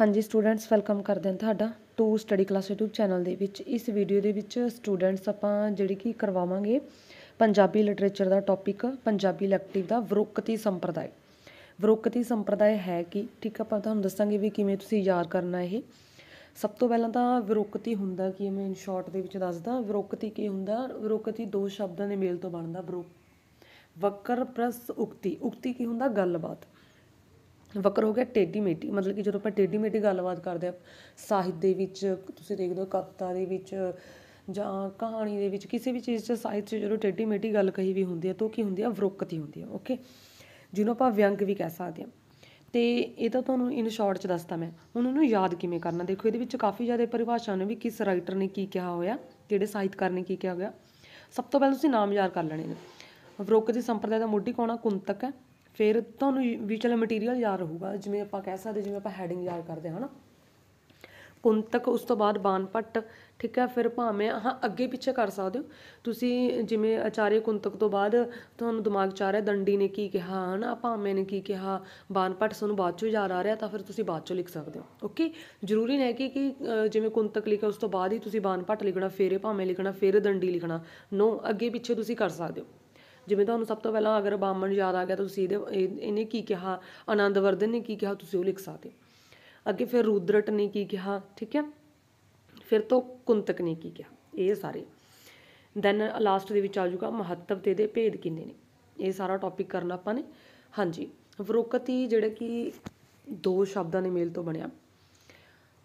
ਹਾਂਜੀ students welcome ਕਰਦੇ ਹਾਂ ਤੁਹਾਡਾ to study class YouTube channel ਦੇ ਵਿੱਚ ਇਸ ਵੀਡੀਓ ਦੇ ਵਿੱਚ ਸਟੂਡੈਂਟਸ ਆਪਾਂ ਜਿਹੜੀ ਕਿ ਕਰਵਾਵਾਂਗੇ ਪੰਜਾਬੀ ਲਿਟਰੇਚਰ ਦਾ ਟੌਪਿਕ ਪੰਜਾਬੀ ਲੈਕਟਿਵ ਦਾ ਵਿਰੋਕਤੀ ਸੰਪਰਦਾਇ ਵਿਰੋਕਤੀ ਸੰਪਰਦਾਇ ਹੈ ਕਿ ਠੀਕ ਆਪਾਂ ਤੁਹਾਨੂੰ ਦੱਸਾਂਗੇ ਵੀ ਕਿਵੇਂ ਤੁਸੀਂ ਯਾਦ ਕਰਨਾ ਇਹ ਸਭ ਤੋਂ ਪਹਿਲਾਂ ਤਾਂ ਵਿਰੋਕਤੀ ਹੁੰਦਾ ਕੀ ਮੈਂ ਇਨ ਸ਼ਾਰਟ ਦੇ ਵਿੱਚ ਦੱਸਦਾ ਵਿਰੋਕਤੀ ਕੀ ਹੁੰਦਾ ਵਿਰੋਕਤੀ ਦੋ ਸ਼ਬਦਾਂ ਦੇ ਮੇਲ ਤੋਂ ਬਣਦਾ ਵਿਰੋਕ ਵਕਰ ਪ੍ਰਸ ਉਕਤੀ ਉਕਤੀ ਕੀ ਹੁੰਦਾ ਗੱਲਬਾਤ ਵਕਰ ਹੋ ਗਿਆ ਟੇਡੀ ਮੇਟੀ ਮਤਲਬ ਕਿ ਜਦੋਂ ਆਪਾਂ ਟੇਡੀ ਮੇਟੀ ਗੱਲਬਾਤ ਕਰਦੇ ਆ ਸਾਹਿਤ ਦੇ ਵਿੱਚ ਤੁਸੀਂ ਦੇਖਦੇ ਹੋ ਕਵਿਤਾ ਦੇ ਵਿੱਚ ਜਾਂ ਕਹਾਣੀ ਦੇ ਵਿੱਚ ਕਿਸੇ ਵੀ ਚੀਜ਼ 'ਚ ਸਾਹਿਤ 'ਚ ਜਦੋਂ ਟੇਡੀ ਮੇਟੀ ਗੱਲ ਕਹੀ ਵੀ ਹੁੰਦੀ ਹੈ ਤਾਂ ਉਹ ਕੀ ਹੁੰਦੀ ਹੈ ਹੀ ਹੁੰਦੀ ਹੈ ਓਕੇ ਜਿਹਨੂੰ ਆਪਾਂ ਵਿਅੰਗ ਵੀ ਕਹਿ ਸਕਦੇ ਹਾਂ ਤੇ ਇਹ ਤਾਂ ਤੁਹਾਨੂੰ ਇਨ ਸ਼ਾਰਟ 'ਚ ਦੱਸਤਾ ਮੈਂ ਹੁਣ ਉਹਨੂੰ ਯਾਦ ਕਿਵੇਂ ਕਰਨਾ ਦੇਖੋ ਇਹਦੇ ਵਿੱਚ ਕਾਫੀ ਜ਼ਿਆਦਾ ਪਰਿਭਾਸ਼ਾ ਨੇ ਵੀ ਕਿਸ ਰਾਈਟਰ ਨੇ ਕੀ ਕਿਹਾ ਹੋਇਆ ਕਿਹੜੇ ਸਾਹਿਤਕਾਰ ਨੇ ਕੀ ਕਿਹਾ ਹੋਇਆ ਸਭ ਤੋਂ ਪਹਿਲਾਂ ਤੁਸੀਂ ਨਾਮ ਯਾਦ ਕਰ ਲੈਣੇ ਨੇ ਦੀ ਸੰਪਰਦਾਇ ਦਾ ਮੋਢੀ ਕੋਣਾ ਕੁੰਤਕ ਹੈ ਫਿਰ ਤੁਹਾਨੂੰ ਵੀ ਚਲੋ ਮਟੀਰੀਅਲ ਯਾਦ ਰਹੂਗਾ ਜਿਵੇਂ ਆਪਾਂ ਕਹਿ ਸਕਦੇ ਜਿਵੇਂ ਆਪਾਂ ਹੈਡਿੰਗ ਯਾਦ ਕਰਦੇ ਹਾਂ ਨਾ ਕੁੰਤਕ ਉਸ ਤੋਂ ਬਾਅਦ ਬਾਨਪੱਟ ਠੀਕ ਹੈ ਫਿਰ ਭਾਵੇਂ ਆਹ ਅੱਗੇ ਪਿੱਛੇ ਕਰ ਸਕਦੇ ਹੋ ਤੁਸੀਂ ਜਿਵੇਂ ਆਚਾਰੀ ਕੁੰਤਕ ਤੋਂ ਬਾਅਦ ਤੁਹਾਨੂੰ ਦਿਮਾਗ 'ਚ ਆ ਰਿਹਾ ਦੰਡੀ ਨੇ ਕੀ ਕਿਹਾ ਹਨਾ ਭਾਵੇਂ ਨੇ ਕੀ ਕਿਹਾ ਬਾਨਪੱਟ ਤੁਹਾਨੂੰ ਬਾਅਦ 'ਚੋਂ ਯਾਦ ਆ ਰਿਹਾ ਤਾਂ ਫਿਰ ਤੁਸੀਂ ਬਾਅਦ 'ਚੋਂ ਲਿਖ ਸਕਦੇ ਹੋ ਓਕੇ ਜ਼ਰੂਰੀ ਨਹੀਂ ਕਿ ਕਿ ਜਿਵੇਂ ਕੁੰਤਕ ਲਿਖਿਆ ਉਸ ਤੋਂ ਬਾਅਦ ਹੀ ਤੁਸੀਂ ਬਾਨਪੱਟ ਲਿਖਣਾ ਫੇਰੇ ਭਾਵੇਂ ਲਿਖਣਾ ਫਿਰ ਦੰਡੀ ਲਿਖਣਾ ਨੋ ਅੱਗੇ ਪਿੱਛੇ ਤੁਸੀਂ ਕਰ ਸਕਦੇ ਹੋ ਜਿਵੇਂ ਤੁਹਾਨੂੰ ਸਭ ਤੋਂ ਪਹਿਲਾਂ ਅਗਰ ਬਾਮਣ ਯਾਦ ਆ ਗਿਆ ਤਾਂ ਤੁਸੀਂ ਇਹਦੇ ਇਹਨੇ ਕੀ ਕਿਹਾ ਆਨੰਦ ਵਰਧਨ ਨੇ ਕੀ ਕਿਹਾ ਤੁਸੀਂ ਉਹ ਲਿਖ ਸਕਦੇ ਅੱਗੇ ਫਿਰ ਰੂਦਰਟ ਨੇ ਕੀ ਕਿਹਾ ਠੀਕ ਹੈ ਫਿਰ ਤੋਂ ਕੁੰਤਕ ਨੇ ਕੀ ਕਿਹਾ ਇਹ ਸਾਰੇ ਦੈਨ ਲਾਸਟ ਦੇ ਵਿੱਚ ਆ ਜਾਊਗਾ ਮਹੱਤਵ ਤੇ ਦੇ ਭੇਦ ਕਿੰਨੇ ਨੇ ਇਹ ਸਾਰਾ ਟੌਪਿਕ ਕਰਨਾ ਆਪਾਂ ਨੇ ਹਾਂਜੀ ਵਰੋਕਤੀ ਜਿਹੜਾ ਕਿ ਦੋ ਸ਼ਬਦਾਂ ਦੇ ਮੇਲ ਤੋਂ ਬਣਿਆ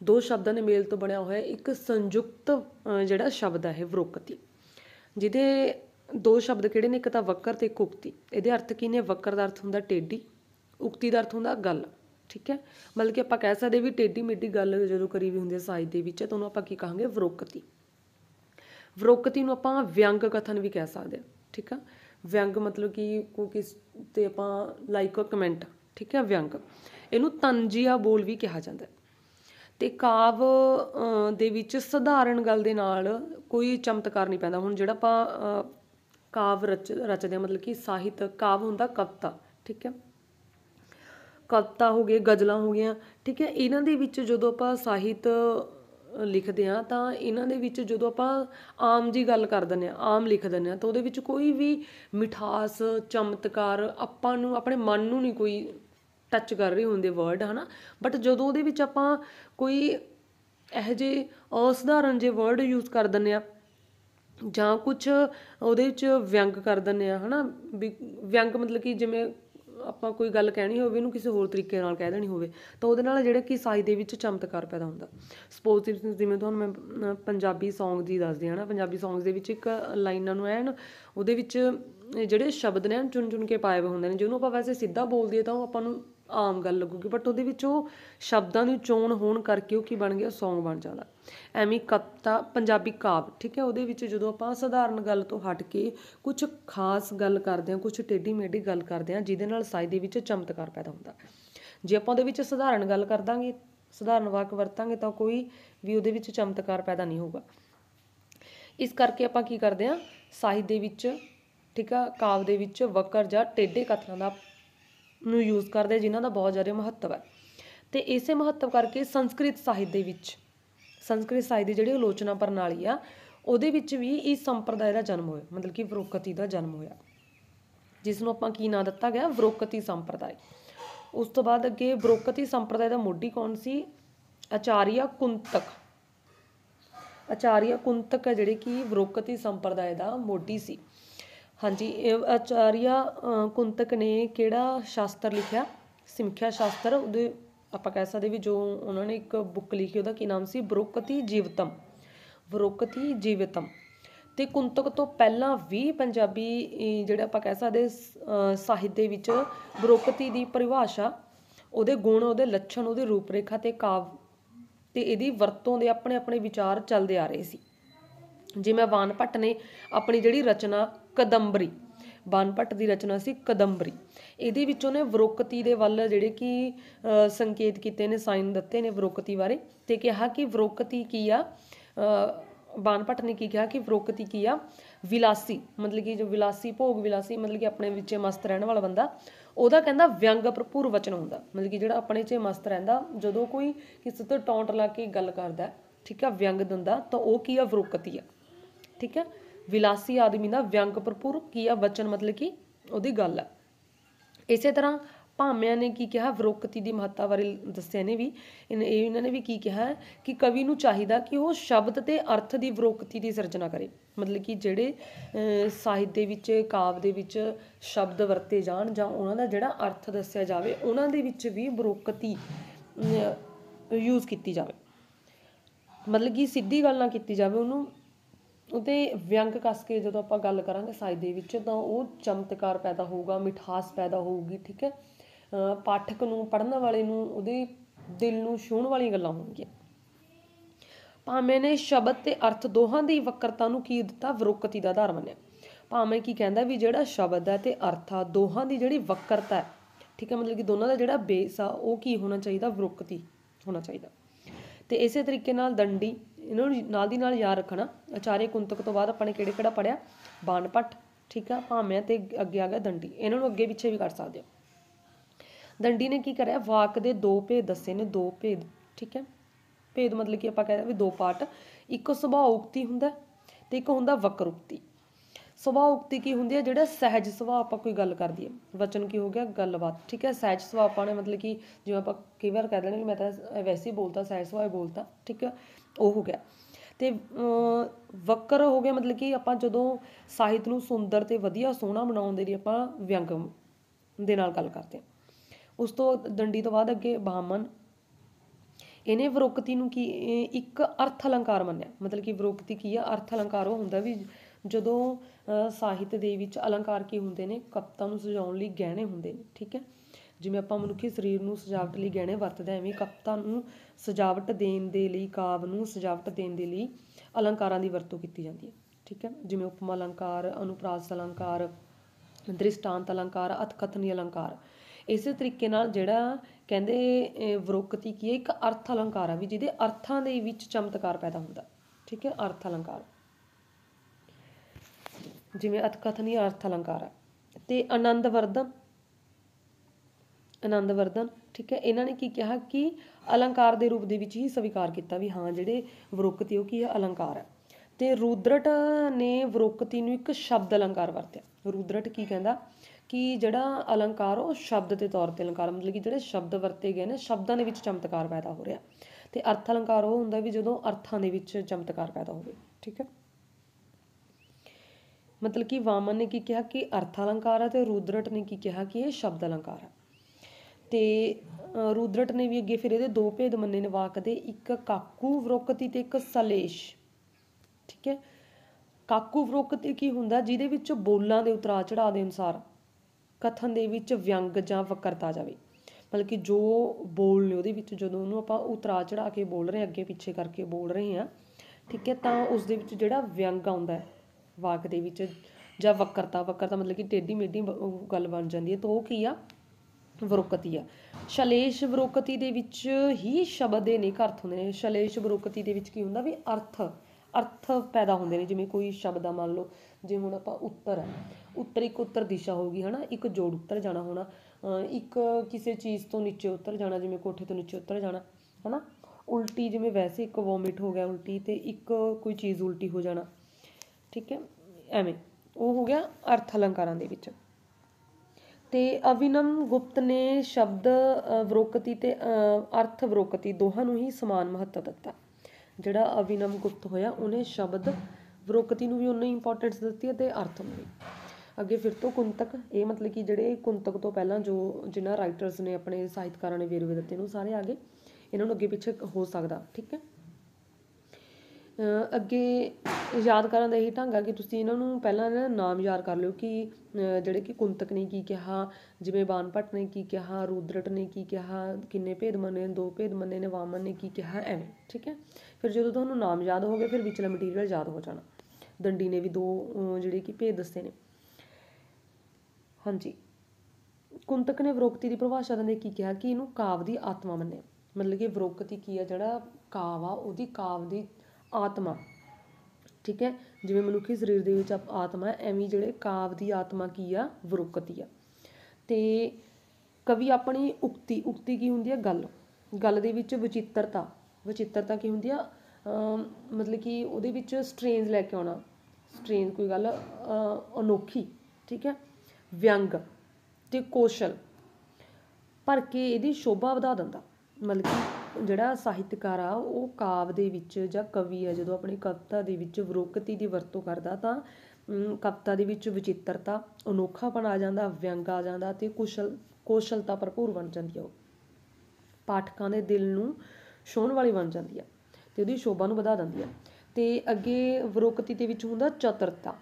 ਦੋ ਸ਼ਬਦਾਂ ਦੇ ਮੇਲ ਤੋਂ ਬਣਿਆ ਹੋਇਆ ਇੱਕ ਸੰਯੁਕਤ ਜਿਹੜਾ ਸ਼ਬਦ ਹੈ ਵਰੋਕਤੀ ਜਿਹਦੇ ਦੋ ਸ਼ਬਦ ਕਿਹੜੇ ਨੇ ਇੱਕ ਤਾਂ ਵਕਰ ਤੇ ਇੱਕ ਉਕਤੀ ਇਹਦੇ ਅਰਥ ਕੀ ਨੇ ਵਕਰ ਦਾ ਅਰਥ ਹੁੰਦਾ ਟੇਢੀ ਉਕਤੀ ਦਾ ਅਰਥ ਹੁੰਦਾ ਗੱਲ ਠੀਕ ਹੈ ਮਤਲਬ ਕਿ ਆਪਾਂ ਕਹਿ ਸਕਦੇ ਵੀ ਟੇਢੀ ਮਿੱਢੀ ਗੱਲ ਜਦੋਂ ਕਰੀ ਵੀ ਹੁੰਦੀ ਹੈ ਸਾਜ ਦੇ ਵਿੱਚ ਤਾਂ ਉਹਨੂੰ ਆਪਾਂ ਕੀ ਕਹਾਂਗੇ ਵਰੋਕਤੀ ਵਰੋਕਤੀ ਨੂੰ ਆਪਾਂ ਵਿਅੰਗ ਕਥਨ ਵੀ ਕਹਿ ਸਕਦੇ ਹਾਂ ਠੀਕ ਆ ਵਿਅੰਗ ਮਤਲਬ ਕਿ ਕੋ ਕਿਸ ਤੇ ਆਪਾਂ ਲਾਈਕ ਆ ਕਮੈਂਟ ਠੀਕ ਹੈ ਵਿਅੰਗ ਇਹਨੂੰ ਤੰਜੀਆ ਬੋਲ ਵੀ ਕਿਹਾ ਜਾਂਦਾ ਹੈ ਤੇ ਕਾਵ ਦੇ ਵਿੱਚ ਸਧਾਰਨ ਗੱਲ ਦੇ ਨਾਲ ਕੋਈ ਚਮਤਕਾਰ ਨਹੀਂ ਪੈਂਦਾ ਹੁਣ ਜਿਹੜਾ ਆਪਾਂ ਕਾਵ ਰਚ ਰਚਦੇ ਆ ਮਤਲਬ ਕਿ ਸਾਹਿਤ ਕਾਵ ਹੁੰਦਾ ਕਵਤਾ ਠੀਕ ਹੈ ਕਵਤਾ ਹੋ ਗਏ ਗਜ਼ਲਾਂ ਹੋ ਗਈਆਂ ਠੀਕ ਹੈ ਇਹਨਾਂ ਦੇ ਵਿੱਚ ਜਦੋਂ ਆਪਾਂ ਸਾਹਿਤ ਲਿਖਦੇ ਆ ਤਾਂ ਇਹਨਾਂ ਦੇ ਵਿੱਚ ਜਦੋਂ ਆਪਾਂ ਆਮ ਜੀ ਗੱਲ ਕਰ ਦਿੰਦੇ ਆ ਆਮ ਲਿਖ ਦਿੰਦੇ ਆ ਤਾਂ ਉਹਦੇ ਵਿੱਚ ਕੋਈ ਵੀ ਮਿਠਾਸ ਚਮਤਕਾਰ ਆਪਾਂ ਨੂੰ ਆਪਣੇ ਮਨ ਨੂੰ ਨਹੀਂ ਕੋਈ ਟੱਚ ਕਰ ਰਹੇ ਹੁੰਦੇ ਵਰਡ ਹਨਾ ਬਟ ਜਦੋਂ ਉਹਦੇ ਵਿੱਚ ਆਪਾਂ ਕੋਈ ਇਹ ਜੇ ਅਸਧਾਰਨ ਜੇ ਵਰਡ ਯੂਜ਼ ਕਰ ਦਿੰਦੇ ਆ ਜਾਂ ਕੁਛ ਉਹਦੇ ਵਿੱਚ ਵਿਅੰਗ ਕਰ ਦਿੰਦੇ ਹਾਂ ਹੈ ਨਾ ਵੀ ਵਿਅੰਗ ਮਤਲਬ ਕਿ ਜਿਵੇਂ ਆਪਾਂ ਕੋਈ ਗੱਲ ਕਹਿਣੀ ਹੋਵੇ ਉਹਨੂੰ ਕਿਸੇ ਹੋਰ ਤਰੀਕੇ ਨਾਲ ਕਹਿ ਦੇਣੀ ਹੋਵੇ ਤਾਂ ਉਹਦੇ ਨਾਲ ਜਿਹੜਾ ਕਿ ਸਾਜ ਦੇ ਵਿੱਚ ਚਮਤਕਾਰ ਪੈਦਾ ਹੁੰਦਾ ਸਪੋਜ਼ ਜਿਵੇਂ ਤੁਹਾਨੂੰ ਮੈਂ ਪੰਜਾਬੀ Song ਦੀ ਦੱਸਦੀ ਹਾਂ ਨਾ ਪੰਜਾਬੀ Songs ਦੇ ਵਿੱਚ ਇੱਕ ਲਾਈਨਾਂ ਨੂੰ ਐਨ ਉਹਦੇ ਵਿੱਚ ਜਿਹੜੇ ਸ਼ਬਦ ਨੇ ਚੁਣ ਚੁਣ ਕੇ ਪਾਏ ਹੋਏ ਹੁੰਦੇ ਨੇ ਜਿਹਨੂੰ ਆਪਾਂ ਵੈਸੇ ਸਿੱਧਾ ਬੋਲ ਦਈਏ ਤਾਂ ਉਹ ਆਪਾਂ ਨੂੰ ਆਮ ਗੱਲ ਲੱਗੂਗੀ ਬਟ ਉਹਦੇ ਵਿੱਚ ਉਹ ਸ਼ਬਦਾਂ ਦੀ ਚੋਣ ਹੋਣ ਕਰਕੇ ਉਹ ਕੀ ਬਣ ਗਿਆ Song ਬਣ ਜਾਂਦਾ ਐਵੇਂ ਕਵਤਾ ਪੰਜਾਬੀ ਕਾਵ ਠੀਕ ਹੈ ਉਹਦੇ ਵਿੱਚ ਜਦੋਂ ਆਪਾਂ ਸਧਾਰਨ ਗੱਲ ਤੋਂ ਹਟ ਕੇ ਕੁਝ ਖਾਸ ਗੱਲ ਕਰਦੇ ਹਾਂ ਕੁਝ ਟੇਢੀ ਮੇਢੀ ਗੱਲ ਕਰਦੇ ਹਾਂ ਜਿਹਦੇ ਨਾਲ ਸਾਈ ਦੇ ਵਿੱਚ ਚਮਤਕਾਰ ਪੈਦਾ ਹੁੰਦਾ ਜੇ ਆਪਾਂ ਉਹਦੇ ਵਿੱਚ ਸਧਾਰਨ ਗੱਲ ਕਰਦਾਂਗੇ ਸਧਾਰਨ ਵਾਕ ਵਰਤਾਂਗੇ ਤਾਂ ਕੋਈ ਵੀ ਉਹਦੇ ਵਿੱਚ ਚਮਤਕਾਰ ਪੈਦਾ ਨਹੀਂ ਹੋਊਗਾ ਇਸ ਕਰਕੇ ਆਪਾਂ ਕੀ ਕਰਦੇ ਹਾਂ ਸਾਹਿਤ ਦੇ ਵਿੱਚ ਠੀਕ ਆ ਕਾਵ ਦੇ ਵਿੱਚ ਵਕਰ ਜਾਂ ਟੇਢੇ ਕਥਨਾਂ ਦਾ ਨੂੰ ਯੂਜ਼ ਕਰਦੇ ਜਿਨ੍ਹਾਂ ਦਾ ਬਹੁਤ ਜ਼ਿਆਦਾ ਮਹੱਤਵ ਹੈ ਤੇ ਇਸੇ ਮਹੱਤਵ ਕਰਕੇ ਸੰਸਕ੍ਰਿਤ ਸਾਹਿਤ ਦੇ ਵਿੱਚ ਸੰਸਕ੍ਰਿਤ ਸਾਹਿਤ ਦੀ ਜਿਹੜੀ ਆਲੋਚਨਾ ਪ੍ਰਣਾਲੀ ਆ ਉਹਦੇ ਵਿੱਚ ਵੀ ਇਸ ਸੰਪਰਦਾਇ ਦਾ ਜਨਮ ਹੋਇਆ ਮਤਲਬ ਕਿ ਵਿਰੋਕਤੀ ਦਾ ਜਨਮ ਹੋਇਆ ਜਿਸ ਨੂੰ ਆਪਾਂ ਕੀ ਨਾਂ ਦਿੱਤਾ ਗਿਆ ਵਿਰੋਕਤੀ ਸੰਪਰਦਾਇ ਉਸ ਤੋਂ ਬਾਅਦ ਅੱਗੇ ਵਿਰੋਕਤੀ ਸੰਪਰਦਾਇ ਦਾ ਮੋਢੀ ਕੌਣ ਸੀ ਆਚਾਰੀਆ ਕੁੰਤਕ ਆਚਾਰੀਆ ਕੁੰਤਕ ਹੈ ਜਿਹੜੇ ਕਿ ਵਿਰੋਕਤੀ ਸੰਪਰਦਾਇ ਦਾ ਮੋਢੀ ਸੀ ਹਾਂਜੀ ਇਹ ਆਚਾਰੀਆ ਕੁੰਤਕ ਨੇ ਕਿਹੜਾ ਸ਼ਾਸਤਰ ਲਿਖਿਆ ਸਿਮਖਿਆ ਸ਼ਾਸਤਰ ਉਹਦੇ ਆਪਾਂ ਕਹਿ ਸਕਦੇ ਵੀ ਜੋ ਉਹਨਾਂ ਨੇ ਇੱਕ ਬੁੱਕ ਲਿਖੀ ਉਹਦਾ ਕੀ ਨਾਮ ਸੀ ਬਰੁਕਤੀ ਜੀਵਤਮ ਬਰੁਕਤੀ ਜੀਵਤਮ ਤੇ ਕੁੰਤਕ ਤੋਂ ਪਹਿਲਾਂ ਵੀ ਪੰਜਾਬੀ ਜਿਹੜਾ ਆਪਾਂ ਕਹਿ ਸਕਦੇ ਸਾਹਿਤ ਦੇ ਵਿੱਚ ਬਰੁਕਤੀ ਦੀ ਪਰਿਭਾਸ਼ਾ ਉਹਦੇ ਗੁਣ ਉਹਦੇ ਲੱਛਣ ਉਹਦੀ ਰੂਪਰੇਖਾ ਤੇ ਕਾਵ ਤੇ ਇਹਦੀ ਵਰਤੋਂ ਦੇ ਆਪਣੇ ਆਪਣੇ ਵਿਚਾਰ ਚੱਲਦੇ ਆ ਰਹੇ ਸੀ ਜਿਵੇਂ ਵਾਨ ਭੱਟ ਨੇ ਆਪਣੀ ਜਿਹੜੀ ਰਚਨਾ ਕਦੰਬਰੀ ਬਾਨਪਟ ਦੀ ਰਚਨਾ ਸੀ ਕਦੰਬਰੀ ਇਹਦੇ ਵਿੱਚ ਉਹਨੇ ਵਿਰੋਕਤੀ ਦੇ ਵੱਲ ਜਿਹੜੇ ਕਿ ਸੰਕੇਤ ਕੀਤੇ ਨੇ ਸਾਈਨ ਦਿੱਤੇ ਨੇ ਵਿਰੋਕਤੀ ਬਾਰੇ ਤੇ ਕਿਹਾ ਕਿ ਵਿਰੋਕਤੀ ਕੀ ਆ ਬਾਨਪਟ ਨੇ ਕੀ ਕਿਹਾ ਕਿ ਵਿਰੋਕਤੀ ਕੀ ਆ ਵਿਲਾਸੀ ਮਤਲਬ ਕਿ ਜੋ ਵਿਲਾਸੀ ਭੋਗ ਵਿਲਾਸੀ ਮਤਲਬ ਕਿ ਆਪਣੇ ਵਿੱਚ ਮਸਤ ਰਹਿਣ ਵਾਲਾ ਬੰਦਾ ਉਹਦਾ ਕਹਿੰਦਾ ਵਿਅੰਗ ਭਰਪੂਰ ਵਚਨ ਹੁੰਦਾ ਮਤਲਬ ਕਿ ਜਿਹੜਾ ਆਪਣੇ 'ਚ ਮਸਤ ਰਹਿੰਦਾ ਜਦੋਂ ਕੋਈ ਕਿਸੇ ਤੋਂ ਟੌਂਟ ਲਾ ਕੇ ਗੱਲ ਕਰਦਾ ਠੀਕ ਆ ਵਿਅੰਗ ਦਿੰਦਾ ਤਾਂ ਉਹ ਕੀ ਆ ਵਿਰੋਕਤੀ ਆ ਠੀਕ ਆ ਵਿਲਾਸੀ ਆਦਮੀ ਦਾ ਵਿਅੰਗ ਭਰਪੂਰ ਕੀ ਆ ਵਚਨ ਮਤਲਬ ਕਿ ਉਹਦੀ ਗੱਲ ਆ ਇਸੇ ਤਰ੍ਹਾਂ ਭਾਮਿਆਂ ਨੇ ਕੀ ਕਿਹਾ ਵਿਰੋਕਤੀ ਦੀ ਮਹੱਤਤਾ ਬਾਰੇ ਦੱਸਿਆ ਨੇ ਵੀ ਇਹ ਇਹਨਾਂ ਨੇ ਵੀ ਕੀ ਕਿਹਾ ਕਿ ਕਵੀ ਨੂੰ ਚਾਹੀਦਾ ਕਿ ਉਹ ਸ਼ਬਦ ਤੇ ਅਰਥ ਦੀ ਵਿਰੋਕਤੀ ਦੀ ਸਿਰਜਣਾ ਕਰੇ ਮਤਲਬ ਕਿ ਜਿਹੜੇ ਸਾਹਿਤ ਦੇ ਵਿੱਚ ਕਾਵ ਦੇ ਵਿੱਚ ਸ਼ਬਦ ਵਰਤੇ ਜਾਣ ਜਾਂ ਉਹਨਾਂ ਦਾ ਜਿਹੜਾ ਅਰਥ ਦੱਸਿਆ ਜਾਵੇ ਉਹਨਾਂ ਦੇ ਵਿੱਚ ਵੀ ਵਿਰੋਕਤੀ ਯੂਜ਼ ਕੀਤੀ ਜਾਵੇ ਮਤਲਬ ਕਿ ਸਿੱਧੀ ਗੱਲ ਨਾ ਕੀਤੀ ਜਾਵੇ ਉਹਨੂੰ ਉਹਦੇ ਵਿਅੰਗ ਕੱਸ ਕੇ ਜਦੋਂ ਆਪਾਂ ਗੱਲ ਕਰਾਂਗੇ ਸਾਜ ਦੇ ਵਿੱਚ ਤਾਂ ਉਹ ਚਮਤਕਾਰ ਪੈਦਾ ਹੋਊਗਾ ਮਿਠਾਸ ਪੈਦਾ ਹੋਊਗੀ ਠੀਕ ਹੈ ਪਾਠਕ ਨੂੰ ਪੜਨ ਵਾਲੇ ਨੂੰ ਉਹਦੇ ਦਿਲ ਨੂੰ ਛੂਹਣ ਵਾਲੀਆਂ ਗੱਲਾਂ ਹੋਣਗੀਆਂ ਭਾਵੇਂ ਨੇ ਸ਼ਬਦ ਤੇ ਅਰਥ ਦੋਹਾਂ ਦੀ ਵਕਰਤਾ ਨੂੰ ਕੀ ਦਿੱਤਾ ਵਿਰੋਕਤੀ ਦਾ ਆਧਾਰ ਮੰਨਿਆ ਭਾਵੇਂ ਕੀ ਕਹਿੰਦਾ ਵੀ ਜਿਹੜਾ ਸ਼ਬਦ ਹੈ ਤੇ ਅਰਥ ਆ ਦੋਹਾਂ ਦੀ ਜਿਹੜੀ ਵਕਰਤਾ ਹੈ ਠੀਕ ਹੈ ਮਤਲਬ ਕਿ ਦੋਨਾਂ ਦਾ ਜਿਹੜਾ ਬੇਸ ਆ ਉਹ ਕੀ ਹੋਣਾ ਚਾਹੀਦਾ ਵਿਰੋਕਤੀ ਹੋਣਾ ਚਾਹੀਦਾ ਤੇ ਇਸੇ ਤਰੀਕੇ ਨਾਲ ਦੰਡੀ ਇਹਨਾਂ ਨੂੰ ਨਾਲ ਦੀ ਨਾਲ ਯਾਦ ਰੱਖਣਾ ਆਚਾਰੇ ਕੁੰਤਕ ਤੋਂ ਬਾਅਦ ਆਪਾਂ ਨੇ ਕਿਹੜੇ ਕਿਹੜਾ ਪੜਿਆ ਬਾਣਪਟ ਠੀਕ ਆ ਭਾਵੇਂ ਤੇ ਅੱਗੇ ਆ ਗਿਆ ਦੰਡੀ ਇਹਨਾਂ ਨੂੰ ਅੱਗੇ ਪਿੱਛੇ ਵੀ ਕਰ ਸਕਦੇ ਹੋ ਦੰਡੀ ਨੇ ਕੀ ਕਰਿਆ ਵਾਕ ਦੇ ਦੋ ਭੇਦ ਦੱਸੇ ਨੇ ਦੋ ਭੇਦ ਠੀਕ ਹੈ ਭੇਦ ਮਤਲਬ ਕਿ ਆਪਾਂ ਕਹਿੰਦੇ ਵੀ ਦੋ ਪਾਰਟ ਇੱਕ ਸੁਭਾਉਕਤੀ ਉਕਤੀ ਹੁੰਦਾ ਤੇ ਇੱਕ ਹੁੰਦਾ ਵਕਰ ਉਕਤੀ ਸੁਭਾਅ ਉਕਤੀ ਕੀ ਹੁੰਦੀ ਹੈ ਜਿਹੜਾ ਸਹਿਜ ਸੁਭਾਅ ਆਪਾਂ ਕੋਈ ਗੱਲ ਕਰਦੀ ਹੈ ਵਚਨ ਕੀ ਹੋ ਗਿਆ ਗੱਲਬਾਤ ਠੀਕ ਹੈ ਸਹਿਜ ਸੁਭਾਅ ਆਪਾਂ ਨੇ ਮਤਲਬ ਕਿ ਜਿਵੇਂ ਆਪਾਂ ਕਈ ਵਾਰ ਕਹਿ ਦਿੰਦੇ ਮੈਂ ਤਾਂ ਵੈਸੇ ਹੀ ਬੋਲਦਾ ਸਹਿਜ ਸੁਭਾਅ ਬੋਲਦਾ ਠੀਕ ਹੈ ਉਹ ਹੋ ਗਿਆ ਤੇ ਵਕਰ ਹੋ ਗਿਆ ਮਤਲਬ ਕਿ ਆਪਾਂ ਜਦੋਂ ਸਾਹਿਤ ਨੂੰ ਸੁੰਦਰ ਤੇ ਵਧੀਆ ਸੋਹਣਾ ਬਣਾਉਣ ਦੇ ਲਈ ਆਪਾਂ ਵਿਅੰਗ ਦੇ ਨਾਲ ਗੱਲ ਕਰਦੇ ਹਾਂ ਉਸ ਤੋਂ ਡੰਡੀ ਤੋਂ ਬਾਅਦ ਅੱਗੇ ਬਾਹਮਨ ਇਹਨੇ ਵਿਰੋਕਤੀ ਨੂੰ ਕੀ ਇੱਕ ਅਰਥ ਅਲੰਕਾਰ ਮੰਨਿਆ ਮਤਲਬ ਕਿ ਵਿਰੋਕਤੀ ਕੀ ਆ ਅਰਥ ਅਲੰਕਾਰ ਉਹ ਹੁੰਦਾ ਵੀ ਜਦੋਂ ਸਾਹਿਤ ਦੇ ਵਿੱਚ ਅਲੰਕਾਰ ਕੀ ਹੁੰਦੇ ਨੇ ਕਵਿਤਾ ਨੂੰ ਸਜਾਉਣ ਲਈ ਗਹਿਣੇ ਹੁੰਦੇ ਨੇ ਠੀਕ ਹੈ ਜਿਵੇਂ ਆਪਾਂ ਮਨੁੱਖੀ ਸਰੀਰ ਨੂੰ ਸਜਾਵਟ ਲਈ ਗਹਿਣੇ ਵਰਤਦੇ ਐਵੇਂ ਕਵਿਤਾ ਨੂੰ ਸਜਾਵਟ ਦੇਣ ਦੇ ਲਈ ਕਾਵ ਨੂੰ ਸਜਾਵਟ ਦੇਣ ਦੇ ਲਈ ਅਲੰਕਾਰਾਂ ਦੀ ਵਰਤੋਂ ਕੀਤੀ ਜਾਂਦੀ ਹੈ ਠੀਕ ਹੈ ਜਿਵੇਂ ਉਪਮਾ ਅਲੰਕਾਰ ਅਨੁਪ੍ਰਾਸ ਅਲੰਕਾਰ ਦ੍ਰਿਸ਼ਟਾਂਤ ਅਲੰਕਾਰ ਅਤਕਥਨੀ ਅਲੰਕਾਰ ਇਸੇ ਤਰੀਕੇ ਨਾਲ ਜਿਹੜਾ ਕਹਿੰਦੇ ਵਿਰੋਕਤੀ ਕੀ ਹੈ ਇੱਕ ਅਰਥ ਅਲੰਕਾਰ ਆ ਵੀ ਜਿਹਦੇ ਅਰਥਾਂ ਦੇ ਵਿੱਚ ਚਮਤਕਾਰ ਪੈਦਾ ਹੁੰਦਾ ਠੀਕ ਹੈ ਅਰਥ ਅਲੰਕਾਰ ਜਿਵੇਂ ਅਤਕਥਨੀ ਅਰਥ ਅਲੰਕਾਰ ਹੈ ਤੇ ਆਨੰਦ ਵਰਧਨ ਆਨੰਦ ਵਰਧਨ ਠੀਕ ਹੈ ਇਹਨਾਂ ਨੇ ਕੀ ਕਿਹਾ ਕਿ ਅਲੰਕਾਰ ਦੇ ਰੂਪ ਦੇ ਵਿੱਚ ਹੀ ਸਵੀਕਾਰ ਕੀਤਾ ਵੀ ਹਾਂ ਜਿਹੜੇ ਵਰੁਕਤੀ ਉਹ ਕੀ ਹੈ ਅਲੰਕਾਰ ਹੈ ਤੇ ਰੂਦਰਟ ਨੇ ਵਰੁਕਤੀ ਨੂੰ ਇੱਕ ਸ਼ਬਦ ਅਲੰਕਾਰ ਵਰਤਿਆ ਰੂਦਰਟ ਕੀ ਕਹਿੰਦਾ ਕਿ ਜਿਹੜਾ ਅਲੰਕਾਰ ਉਹ ਸ਼ਬਦ ਦੇ ਤੌਰ ਤੇ ਅਲੰਕਾਰ ਮਤਲਬ ਕਿ ਜਿਹੜੇ ਸ਼ਬਦ ਵਰਤੇ ਗਏ ਨੇ ਸ਼ਬਦਾਂ ਦੇ ਵਿੱਚ ਚਮਤਕਾਰ ਪੈਦਾ ਹੋ ਰਿਹਾ ਤੇ ਅਰਥ ਅਲੰਕਾਰ ਉਹ ਹੁੰਦਾ ਵੀ ਜਦੋਂ ਅਰਥਾਂ ਦੇ ਵਿੱਚ ਚਮਤਕਾਰ ਪੈਦਾ ਹੋਵੇ ਠੀਕ ਹੈ ਮਤਲਬ ਕਿ ਵਾਮਨ ਨੇ ਕੀ ਕਿਹਾ ਕਿ ਅਰਥ ਅਲੰਕਾਰ ਹੈ ਤੇ ਰੁਦਰਟ ਨੇ ਕੀ ਕਿਹਾ ਕਿ ਇਹ ਸ਼ਬਦ ਅਲੰਕਾਰ ਹੈ ਤੇ ਰੁਦਰਟ ਨੇ ਵੀ ਅੱਗੇ ਫਿਰ ਇਹਦੇ ਦੋ ਭੇਦ ਮੰਨੇ ਨੇ ਵਾਕ ਦੇ ਇੱਕ ਕਾਕੂ ਵਰੋਕਤੀ ਤੇ ਇੱਕ ਸਲੇਸ਼ ਠੀਕ ਹੈ ਕਾਕੂ ਵਰੋਕਤੀ ਕੀ ਹੁੰਦਾ ਜਿਹਦੇ ਵਿੱਚ ਬੋਲਾਂ ਦੇ ਉਤਰਾ ਚੜਾ ਦੇ ਅਨੁਸਾਰ ਕਥਨ ਦੇ ਵਿੱਚ ਵਿਅੰਗ ਜਾਂ ਵਕਰਤਾ ਜਾਵੇ ਮਤਲਬ ਕਿ ਜੋ ਬੋਲ ਨੇ ਉਹਦੇ ਵਿੱਚ ਜਦੋਂ ਉਹਨੂੰ ਆਪਾਂ ਉਤਰਾ ਚੜਾ ਕੇ ਬੋਲ ਰਹੇ ਅੱਗੇ ਪਿੱਛੇ ਕਰਕੇ ਬੋਲ ਰਹੇ ਆ ਠੀਕ ਹੈ ਤਾਂ ਉਸ ਦੇ ਵਿੱਚ ਜਿਹੜਾ ਵਿਅੰਗ ਆਉਂਦਾ ਹੈ ਵਾਕ ਦੇ ਵਿੱਚ ਜਾਂ ਵਕਰਤਾ ਵਕਰਤਾ ਮਤਲਬ ਕਿ ਟੇਢੀ ਮੇਢੀ ਗੱਲ ਬਣ ਜਾਂਦੀ ਹੈ ਤਾਂ ਉਹ ਕੀ ਆ ਵਰੋਕਤੀ ਆ ਸ਼ਲੇਸ਼ ਵਰੋਕਤੀ ਦੇ ਵਿੱਚ ਹੀ ਸ਼ਬਦ ਦੇ ਨੇ ਅਰਥ ਹੁੰਦੇ ਨੇ ਸ਼ਲੇਸ਼ ਵਰੋਕਤੀ ਦੇ ਵਿੱਚ ਕੀ ਹੁੰਦਾ ਵੀ ਅਰਥ ਅਰਥ ਪੈਦਾ ਹੁੰਦੇ ਨੇ ਜਿਵੇਂ ਕੋਈ ਸ਼ਬਦ ਆ ਮੰਨ ਲਓ ਜਿਵੇਂ ਹੁਣ ਆਪਾਂ ਉੱਤਰ ਹੈ ਉੱਤਰ ਇੱਕ ਉੱਤਰ ਦਿਸ਼ਾ ਹੋਊਗੀ ਹਨਾ ਇੱਕ ਜੋੜ ਉੱਤਰ ਜਾਣਾ ਹੋਣਾ ਇੱਕ ਕਿਸੇ ਚੀਜ਼ ਤੋਂ ਨੀਚੇ ਉੱਤਰ ਜਾਣਾ ਜਿਵੇਂ ਕੋਠੇ ਤੋਂ ਨੀਚੇ ਉੱਤਰ ਜਾਣਾ ਹਨਾ ਉਲਟੀ ਜਿਵੇਂ ਵੈਸੇ ਇੱਕ ਵੋਮਿਟ ਹੋ ਗਿਆ ਉਲਟੀ ਤੇ ਇੱਕ ਕੋਈ ਚੀਜ਼ ਉਲਟੀ ਹੋ ਜਾਣਾ ਠੀਕ ਹੈ ਐਵੇਂ ਉਹ ਹੋ ਗਿਆ ਅਰਥ ਅਲੰਕਾਰਾਂ ਦੇ ਵਿੱਚ ਤੇ ਅਵਿਨਮ ਗੁਪਤ ਨੇ ਸ਼ਬਦ ਵਿਰੋਕਤੀ ਤੇ ਅਰਥ ਵਿਰੋਕਤੀ ਦੋਹਾਂ ਨੂੰ ਹੀ ਸਮਾਨ ਮਹੱਤਵ ਦਿੱਤਾ ਜਿਹੜਾ ਅਵਿਨਮ ਗੁਪਤ ਹੋਇਆ ਉਹਨੇ ਸ਼ਬਦ ਵਿਰੋਕਤੀ ਨੂੰ ਵੀ ਹੀ ਇੰਪੋਰਟੈਂਸ ਦਿੱਤੀ ਤੇ ਅਰਥ ਨੂੰ ਵੀ ਅੱਗੇ ਫਿਰ ਤੋਂ ਕੁੰਤਕ ਇਹ ਮਤਲਬ ਕਿ ਜਿਹੜੇ ਕੁੰਤਕ ਤੋਂ ਪਹਿਲਾਂ ਜੋ ਜਿਨ੍ਹਾਂ ਰਾਈਟਰਸ ਨੇ ਆਪਣੇ ਸਾਹਿਤਕਾਰਾਂ ਨੇ ਵੇਰਵੇ ਦਿੱਤੇ ਨੂੰ ਸਾਰੇ ਆ ਗਏ ਇਹਨਾਂ ਨੂੰ ਅੱਗੇ ਪਿੱਛੇ ਹੋ ਸਕਦਾ ਠੀਕ ਹੈ ਅੱਗੇ ਯਾਦ ਕਰਨ ਦਾ ਇਹ ਢੰਗ ਆ ਕਿ ਤੁਸੀਂ ਇਹਨਾਂ ਨੂੰ ਪਹਿਲਾਂ ਨਾਮ ਯਾਦ ਕਰ ਲਿਓ ਕਿ ਜਿਹੜੇ ਕਿ ਕੁੰਤਕ ਨੇ ਕੀ ਕਿਹਾ ਜਿਵੇਂ ਬਾਨਪਟ ਨੇ ਕੀ ਕਿਹਾ ਰੁਦਰਟ ਨੇ ਕੀ ਕਿਹਾ ਕਿੰਨੇ ਭੇਦ ਮੰਨੇ ਨੇ ਦੋ ਭੇਦ ਮੰਨੇ ਨੇ ਵਾਮਨ ਨੇ ਕੀ ਕਿਹਾ ਐਵੇਂ ਠੀਕ ਹੈ ਫਿਰ ਜਦੋਂ ਤੁਹਾਨੂੰ ਨਾਮ ਯਾਦ ਹੋ ਗਏ ਫਿਰ ਵਿਚਲਾ ਮਟੀਰੀਅਲ ਯਾਦ ਹੋ ਜਾਣਾ ਦੰਡੀ ਨੇ ਵੀ ਦੋ ਜਿਹੜੇ ਕਿ ਭੇਦ ਦੱਸੇ ਨੇ ਹਾਂਜੀ ਕੁੰਤਕ ਨੇ ਵਿਰੋਕਤੀ ਦੀ ਪਰਿਭਾਸ਼ਾ ਦਿੰਦੇ ਕੀ ਕਿਹਾ ਕਿ ਇਹਨੂੰ ਕਾਵ ਦੀ ਆਤਮਾ ਮੰਨੇ ਮਤਲਬ ਕਿ ਵਿਰੋਕਤੀ ਕੀ ਆ ਜਿਹੜਾ ਕਾਵ ਆ ਉਹਦੀ ਕਾਵ ਦੀ ਆਤਮਾ ਠੀਕ ਹੈ ਜਿਵੇਂ ਮਨੁੱਖੀ ਸਰੀਰ ਦੇ ਵਿੱਚ ਆਤਮਾ ਐਵੇਂ ਜਿਹੜੇ ਕਾਵ ਦੀ ਆਤਮਾ ਕੀ ਆ ਵਿਰੁਕਤੀ ਆ ਤੇ ਕਵੀ ਆਪਣੀ ਉਕਤੀ ਉਕਤੀ ਕੀ ਹੁੰਦੀ ਆ ਗੱਲ ਗੱਲ ਦੇ ਵਿੱਚ ਵਿਚਿੱਤਰਤਾ ਵਿਚਿੱਤਰਤਾ ਕੀ ਹੁੰਦੀ ਆ ਮਤਲਬ ਕਿ ਉਹਦੇ ਵਿੱਚ ਸਟ੍ਰੇਂਜ ਲੈ ਕੇ ਆਉਣਾ ਸਟ੍ਰੇਂਜ ਕੋਈ ਗੱਲ ਅਨੋਖੀ ਠੀਕ ਹੈ ਵਿਅੰਗ ਤੇ ਕੋਸ਼ਲ ਪਰ ਕੇ ਇਹਦੀ ਸ਼ੋਭਾ ਵਧਾ ਦਿੰਦਾ ਮਤਲਬ ਕਿ ਜਿਹੜਾ ਸਾਹਿਤਕਾਰ ਆ ਉਹ ਕਾਵ ਦੇ ਵਿੱਚ ਜਾਂ ਕਵੀ ਆ ਜਦੋਂ ਆਪਣੀ ਕਵਿਤਾ ਦੇ ਵਿੱਚ ਵਿਰੋਕਤੀ ਦੀ ਵਰਤੋਂ ਕਰਦਾ ਤਾਂ ਕਵਿਤਾ ਦੇ ਵਿੱਚ ਵਿਚਿੱਤਰਤਾ ਅਨੋਖਾਪਣ ਆ ਜਾਂਦਾ ਵਿਅੰਗ ਆ ਜਾਂਦਾ ਤੇ ਕੁਸ਼ਲ ਕੌਸ਼ਲਤਾ ਭਰਪੂਰ ਬਣ ਜਾਂਦੀ ਆ ਉਹ ਪਾਠਕਾਂ ਦੇ ਦਿਲ ਨੂੰ ਛੋਹਣ ਵਾਲੀ ਬਣ ਜਾਂਦੀ ਆ ਤੇ ਉਹਦੀ ਸ਼ੋਭਾ ਨੂੰ ਵਧਾ ਦਿੰਦੀ ਆ ਤੇ ਅੱਗੇ ਵਿਰੋਕਤੀ ਦੇ ਵਿੱਚ ਹੁੰਦਾ ਚਤਰਤਾ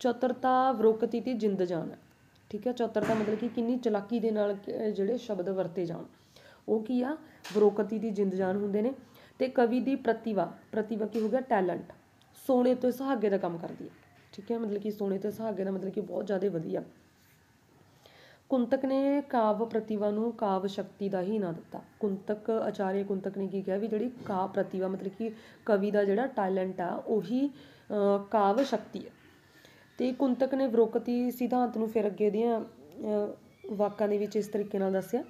ਚਤਰਤਾ ਵਿਰੋਕਤੀ ਤੇ ਜਿੰਦ ਜਾਨ ਠੀਕ ਹੈ ਚਤਰਤਾ ਮਤਲਬ ਕਿ ਕਿੰਨੀ ਚਲਾਕੀ ਦੇ ਨਾਲ ਜਿਹੜੇ ਸ਼ਬਦ ਵਰਤੇ ਜਾਣ ਉਹ ਕੀ ਆ ਬਰੋਕਤੀ ਦੀ ਜਿੰਦ ਜਾਨ ਹੁੰਦੇ ਨੇ ਤੇ ਕਵੀ ਦੀ ਪ੍ਰਤਿਭਾ ਪ੍ਰਤਿਭਾ ਕੀ ਹੋ ਗਿਆ ਟੈਲੈਂਟ ਸੋਨੇ ਤੇ ਸੁਹਾਗੇ ਦਾ ਕੰਮ ਕਰਦੀ ਹੈ ਠੀਕ ਹੈ ਮਤਲਬ ਕਿ ਸੋਨੇ ਤੇ ਸੁਹਾਗੇ ਦਾ ਮਤਲਬ ਕਿ ਬਹੁਤ ਜ਼ਿਆਦਾ ਵਧੀਆ ਕੁੰਤਕ ਨੇ ਕਾਵ ਪ੍ਰਤਿਭਾ ਨੂੰ ਕਾਵ ਸ਼ਕਤੀ ਦਾ ਹੀ ਨਾਂ ਦਿੱਤਾ ਕੁੰਤਕ ਆਚਾਰੀਆ ਕੁੰਤਕ ਨੇ ਕੀ ਕਿਹਾ ਵੀ ਜਿਹੜੀ ਕਾ ਪ੍ਰਤਿਭਾ ਮਤਲਬ ਕਿ ਕਵੀ ਦਾ ਜਿਹੜਾ ਟੈਲੈਂਟ ਆ ਉਹੀ ਕਾਵ ਸ਼ਕਤੀ ਹੈ ਤੇ ਕੁੰਤਕ ਨੇ ਵਿਰੋਕਤੀ ਸਿਧਾਂਤ ਨੂੰ ਫਿਰ ਅੱਗੇ ਦੀਆਂ ਵਾਕਾਂ ਦੇ ਵਿੱਚ ਇਸ ਤਰੀਕੇ ਨਾਲ ਦੱਸਿਆ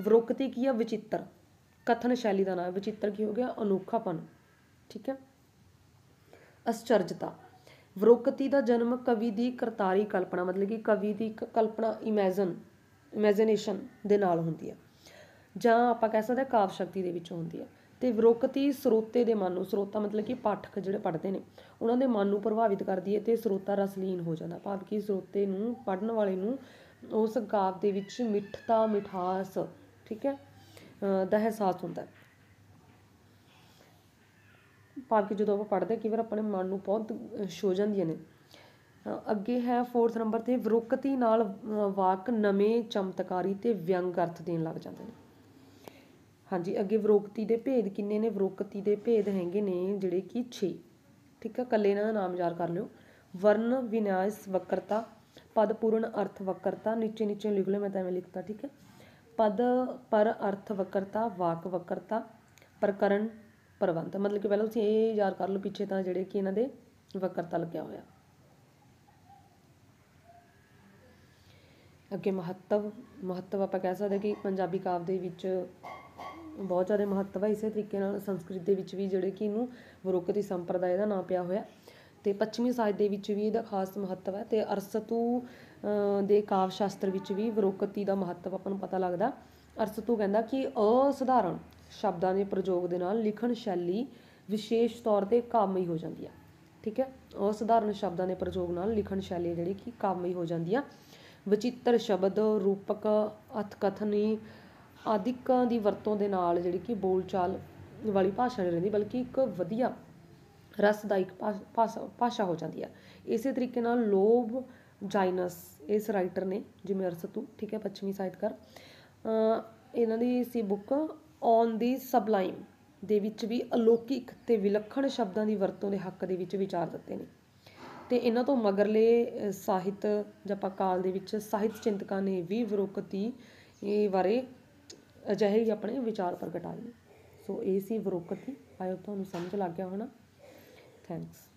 ਵਿਰੋਕਤੀ ਕੀ ਆ ਵਿਚਿੱਤਰ ਕਥਨ ਸ਼ੈਲੀ ਦਾ ਨਾਮ ਵਿਚਿੱਤਰ ਕੀ ਹੋ ਗਿਆ ਅਨੋਖਾਪਨ ਠੀਕ ਹੈ ਅਸਚਰਜਤਾ ਵਿਰੋਕਤੀ ਦਾ ਜਨਮ ਕਵੀ ਦੀ ਕਰਤਾਰੀ ਕਲਪਨਾ ਮਤਲਬ ਕਿ ਕਵੀ ਦੀ ਇੱਕ ਕਲਪਨਾ ਇਮੇਜਨ ਇਮੇਜਿਨੇਸ਼ਨ ਦੇ ਨਾਲ ਹੁੰਦੀ ਹੈ ਜਾਂ ਆਪਾਂ ਕਹਿ ਸਕਦੇ ਕਾਵ ਸ਼ਕਤੀ ਦੇ ਵਿੱਚ ਹੁੰਦੀ ਹੈ ਤੇ ਵਿਰੋਕਤੀ ਸਰੋਤੇ ਦੇ ਮਨ ਨੂੰ ਸਰੋਤਾ ਮਤਲਬ ਕਿ ਪਾਠਕ ਜਿਹੜੇ ਪੜ੍ਹਦੇ ਨੇ ਉਹਨਾਂ ਦੇ ਮਨ ਨੂੰ ਪ੍ਰਭਾਵਿਤ ਕਰਦੀ ਹੈ ਤੇ ਸਰੋਤਾ ਰਸਲੀਨ ਹੋ ਜਾਂਦਾ ਭਾਵ ਕਿ ਸਰੋਤੇ ਨੂੰ ਪੜਨ ਵਾਲੇ ਨੂੰ ਉਸ ਕਾਵ ਦੇ ਵਿੱਚ ਮਿੱਠਤਾ ਮਿਠਾਸ ਠੀਕ ਹੈ ਦਾ ਅਹਿਸਾਸ ਹੁੰਦਾ ਹੈ ਭਾਵ ਕਿ ਜਦੋਂ ਆਪਾਂ ਪੜਦੇ ਕਿਵਰ ਆਪਣੇ ਮਨ ਨੂੰ ਬਹੁਤ ਸ਼ੋ ਜਾਂਦੀਆਂ ਨੇ ਅੱਗੇ ਹੈ 4th ਨੰਬਰ ਤੇ ਵਿਰੋਕਤੀ ਨਾਲ ਵਾਕ ਨਵੇਂ ਚਮਤਕਾਰੀ ਤੇ ਵਿਅੰਗ ਅਰਥ ਦੇਣ ਲੱਗ ਜਾਂਦੇ ਨੇ ਹਾਂਜੀ ਅੱਗੇ ਵਿਰੋਕਤੀ ਦੇ ਭੇਦ ਕਿੰਨੇ ਨੇ ਵਿਰੋਕਤੀ ਦੇ ਭੇਦ ਹੈਗੇ ਨੇ ਜਿਹੜੇ ਕਿ 6 ਠੀਕ ਹੈ ਕੱਲੇ ਇਹਨਾਂ ਦਾ ਨਾਮ ਯਾਦ ਕਰ ਲਿਓ ਵਰਨ ਵਿਨਾਸ਼ ਵਕਰਤਾ ਪਦਪੂਰਨ ਅਰਥ ਵਕਰਤਾ ਨੀਚੇ ਨੀਚੇ ਲਿਖ ਲਓ ਮੈਂ ਤਾਂ ਐਵੇਂ ਲਿਖਤਾ ਠੀਕ ਹੈ ਪਦ ਪਰ ਅਰਥ ਵਕਰਤਾ ਵਾਕ ਵਕਰਤਾ ਪ੍ਰਕਰਣ ਪ੍ਰਬੰਧ ਮਤਲਬ ਕਿ ਪਹਿਲਾਂ ਤੁਸੀਂ ਇਹ ਯਾਦ ਕਰ ਲਓ ਪਿੱਛੇ ਤਾਂ ਜਿਹੜੇ ਕਿ ਇਹਨਾਂ ਦੇ ਵਕਰਤਾ ਲੱਗਿਆ ਹੋਇਆ ਅੱਗੇ ਮਹੱਤਵ ਮਹੱਤਵ ਆਪਾਂ ਕਹਿ ਸਕਦੇ ਕਿ ਪੰਜਾਬੀ ਕਾਵ ਦੇ ਵਿੱਚ ਬਹੁਤ ਜ਼ਿਆਦਾ ਮਹੱਤਵ ਹੈ ਇਸੇ ਤਰੀਕੇ ਨਾਲ ਸੰਸਕ੍ਰਿਤ ਦੇ ਵਿੱਚ ਵੀ ਜਿਹੜੇ ਕਿ ਇਹਨੂੰ ਵਰੋਕਤੀ ਸੰਪਰਦਾਇ ਦਾ ਨਾਂ ਪਿਆ ਹੋਇਆ ਤੇ ਪੱਛਮੀ ਸਾਹਿਤ ਦੇ ਵਿੱਚ ਵੀ ਇਹਦਾ ਖਾਸ ਮਹੱਤਵ ਹੈ ਤੇ ਅਰਸਤੂ ਦੇ ਕਾਵ ਸ਼ਾਸਤਰ ਵਿੱਚ ਵੀ ਵਿਰੋਕਤੀ ਦਾ ਮਹੱਤਵ ਆਪਾਂ ਨੂੰ ਪਤਾ ਲੱਗਦਾ ਅਰਸਤੂ ਕਹਿੰਦਾ ਕਿ ਅਸਧਾਰਨ ਸ਼ਬਦਾਂ ਦੇ ਪ੍ਰਯੋਗ ਦੇ ਨਾਲ ਲਿਖਣ ਸ਼ੈਲੀ ਵਿਸ਼ੇਸ਼ ਤੌਰ ਤੇ ਕਾਮਈ ਹੋ ਜਾਂਦੀ ਆ ਠੀਕ ਹੈ ਅਸਧਾਰਨ ਸ਼ਬਦਾਂ ਦੇ ਪ੍ਰਯੋਗ ਨਾਲ ਲਿਖਣ ਸ਼ੈਲੀ ਜਿਹੜੀ ਕਿ ਕਾਮਈ ਹੋ ਜਾਂਦੀ ਆ ਵਿਚਿੱਤਰ ਸ਼ਬਦ ਰੂਪਕ ਅਥਕਥਨੀ ਆਦਿਕਾਂ ਦੀ ਵਰਤੋਂ ਦੇ ਨਾਲ ਜਿਹੜੀ ਕਿ ਬੋਲਚਾਲ ਵਾਲੀ ਭਾਸ਼ਾ ਨਹੀਂ ਰਹਿੰਦੀ ਬਲਕਿ ਇੱਕ ਵਧੀਆ ਰਸਦਾਇਕ ਭਾਸ਼ਾ ਹੋ ਜਾਂਦੀ ਆ ਇਸੇ ਤਰੀਕੇ ਨਾਲ ਲੋਭ ਜਾਇਨਸ ਇਸ ਰਾਈਟਰ ਨੇ ਜਿਵੇਂ ਅਰਸਤੂ ਠੀਕ ਹੈ ਪੱਛਮੀ ਸਾਹਿਤਕਾਰ ਇਹਨਾਂ ਦੀ ਸੀ ਬੁੱਕ ਔਨ ਦੀ ਸਬਲਾਈਮ ਦੇ ਵਿੱਚ ਵੀ ਅਲੌਕਿਕ ਤੇ ਵਿਲੱਖਣ ਸ਼ਬਦਾਂ ਦੀ ਵਰਤੋਂ ਦੇ ਹੱਕ ਦੇ ਵਿੱਚ ਵਿਚਾਰ ਦਿੱਤੇ ਨੇ ਤੇ ਇਹਨਾਂ ਤੋਂ ਮਗਰਲੇ ਸਾਹਿਤ ਜਪਾ ਕਾਲ ਦੇ ਵਿੱਚ ਸਾਹਿਤ ਚਿੰਤਕਾਂ ਨੇ ਵੀ ਵਿਰੋਕਤੀ ਇਹ ਬਾਰੇ ਅਜਿਹੇ ਹੀ ਆਪਣੇ ਵਿਚਾਰ ਪ੍ਰਗਟਾਏ ਸੋ ਇਹ ਸੀ ਵਿਰੋਕਤੀ ਆਇਓ ਤੁਹਾਨੂੰ ਸਮਝ ਲੱਗ ਗਿਆ ਹੋਣਾ ਥੈਂਕਸ